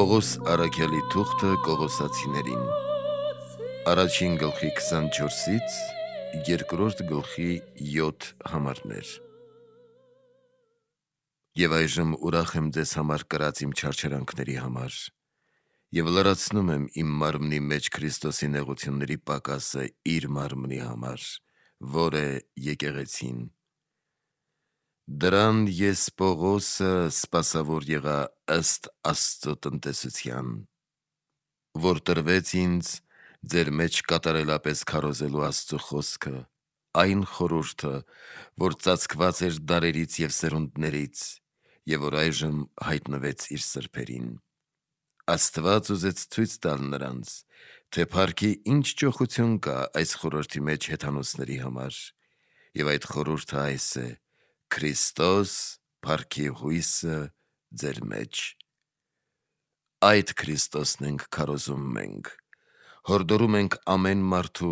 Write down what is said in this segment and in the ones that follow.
Կողոս առակյալի թուղթը կողոսացիներին։ Առաջին գլխի 24-ից երկրորդ գլխի 7 համարներ։ Եվ այժմ ուրախ եմ ձեզ համար կրած իմ չարչարանքների համար։ Եվ լրացնում եմ իմ մարմնի մեջ Քրիստոսի նեղությունների պակասը իր մարմնի համար, որը եկեղեցին Դրան ես Պողոսը սпасավոր եղա ըստ Աստծո տնտեսության, որ տրվեց ինձ ձեր մեջ կատարելապես քարոզելու Աստծո խոսքը, այն խորհուրդը, որ ծածկված էր դարերից եւ սերունդներից, եւ որ այժմ հայտնվեց իր սրբերին։ Աստված ուզեց ցույց տալ նրանց, թե փառքի ինչ ճոխություն կա այս խորհրդի մեջ հեթանոսների համար, եւ այդ խորհուրդը այս է, որ Քրիստոս Փարքի հույսը ձեր մեջ։ Այդ Քրիստոսն ենք քարոզում մենք։ Հորդորում ենք ամեն մարդու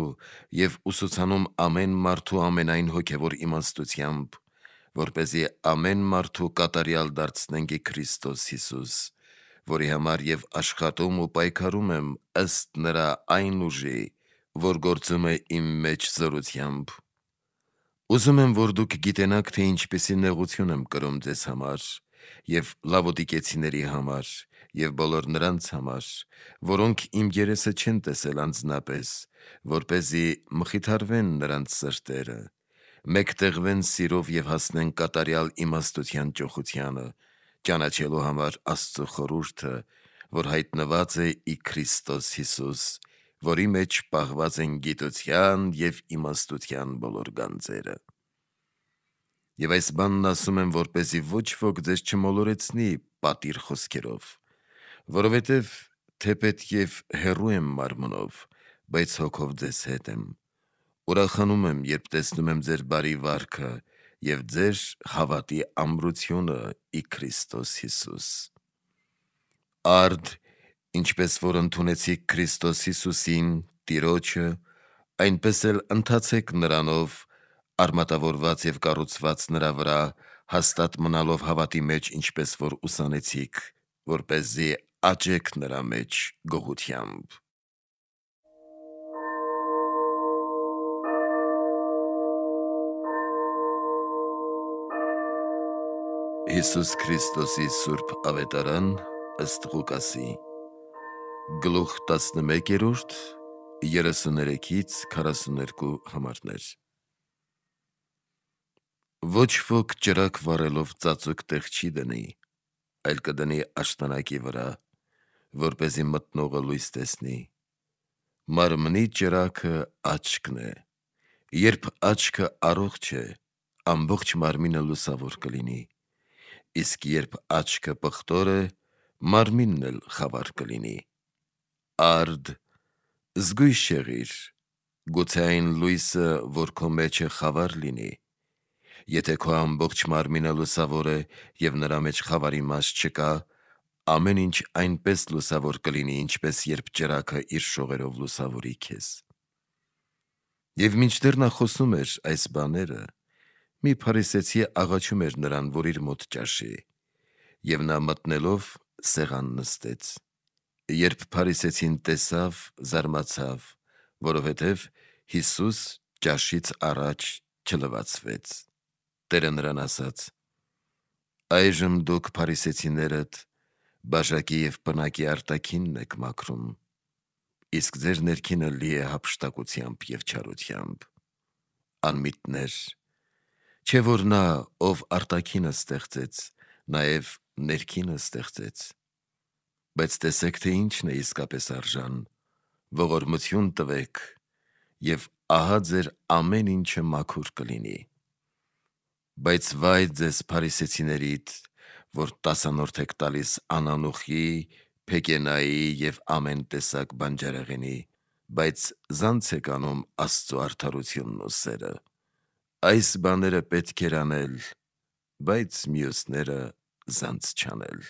եւ ուսուցանում ամեն մարդու ամենայն հոգեվոր իմաստությամբ, որ เป զի ամեն մարդու կատարյալ դարձնենք Քրիստոս Հիսուս, որի համար եւ աշխատում ու պայքարում եմ ըստ նրա այն ուժի, որ գործում է իմ մեջ զորությամբ։ Ուզում եմ, որ դուք գիտենաք, թե ինչպեսի նեղություն եմ կրում ձեզ համար եւ լավոդիկեցիների համար եւ բոլոր նրանց համար, որոնք իմ երեսը չեն տեսել անձնապես, որ เป զի մխիթարվեն նրանց սրտերը, մեկտեղվեն սիրով եւ հասնեն կատարյալ իմաստության ճոխությանը, ճանաչելու համար Աստծո խորհուրդը, որ հայտնված է ի Քրիստոս Հիսուս, որի մեջ պահված են գիտության եւ իմաստության բոլոր գանձերը։ Եվ այս բանն ասում եմ, որպեսի ոչ ոք ձեզ չմոլորեցնի պատիր խոսքերով, որովհետև թեպետ եւ հերու եմ մարմնով, բայց հոգով ձեզ հետ եմ։ Ուրախանում եմ, երբ տեսնում եմ ձեր բարի վարքը եւ ձեր հավատի ամրությունը ի Քրիստոս Հիսուս։ Արդ Ինչպես որ ընդունեցիք Քրիստոս Հիսուսին, Տիրոջը, այնպես էլ ընթացեք նրանով, արմատավորված եւ կառուցված նրա վրա, հաստատ մնալով հավատի մեջ, ինչպես որ ուսանեցիք, որ เป զի աճեք նրա մեջ գողությամբ։ Հիսուս Քրիստոսի Սուրբ Ավետարան ըստ Ղուկասի գլուխ 11-րդ 33-ից 42 համարներ։ Ոչ ոք ճրակ վարելով ծածուկ տեղ չի դնի, այլ կդնի աշտանակի վրա, որ เป զի մտնողը լույս տեսնի։ Մարմնի ճրակը աչքն է։ Երբ աչքը առողջ է, ամբողջ մարմինը լուսավոր կլինի։ Իսկ երբ աչքը պղտոր է, մարմինն էլ խավար կլինի արդ, զգույշ եղիր, գուցե այն լույսը, որ քո մեջ է խավար լինի։ Եթե քո ամբողջ մարմինը լուսավոր է եւ նրա մեջ խավարի մաս չկա, ամեն ինչ այնպես լուսավոր կլինի, ինչպես երբ ճրակը իր շողերով լուսավորի քեզ։ Եվ մինչդեռ նա խոսում էր այս բաները, մի փարիսեցի աղաչում էր նրան, որ իր մոտ ճաշի։ Եվ նա մտնելով սեղան նստեց։ Երբ Փարիսեցին տեսավ, զարմացավ, որովհետև Հիսուս ճաշից առաջ չլվացվեց։ Տերը նրան ասաց. «Այժմ դուք Փարիսեցիներդ բաժակի եւ պնակի արտակինն եք մաքրում, իսկ ձեր ներքինը լի է հապշտակությամբ եւ չարությամբ» անմիտներ։ Չէ որ նա, ով արտակինը ստեղծեց, նաև ներքինը ստեղծեց բայց տեսեք, թե ինչն է իսկապես արժան, ողորմություն տվեք, և ահա ձեր ամեն ինչը մաքուր կլինի։ Բայց վայ ձեզ փարիսեցիներիդ, որ տասանորդ եք տալիս անանուխի, փեկենայի և ամեն տեսակ բանջարեղենի, բայց զանց եք անում աստծո արդարությունն ու սերը։ Այս բաները պետք էր անել, բայց մյուսները զանց չանել։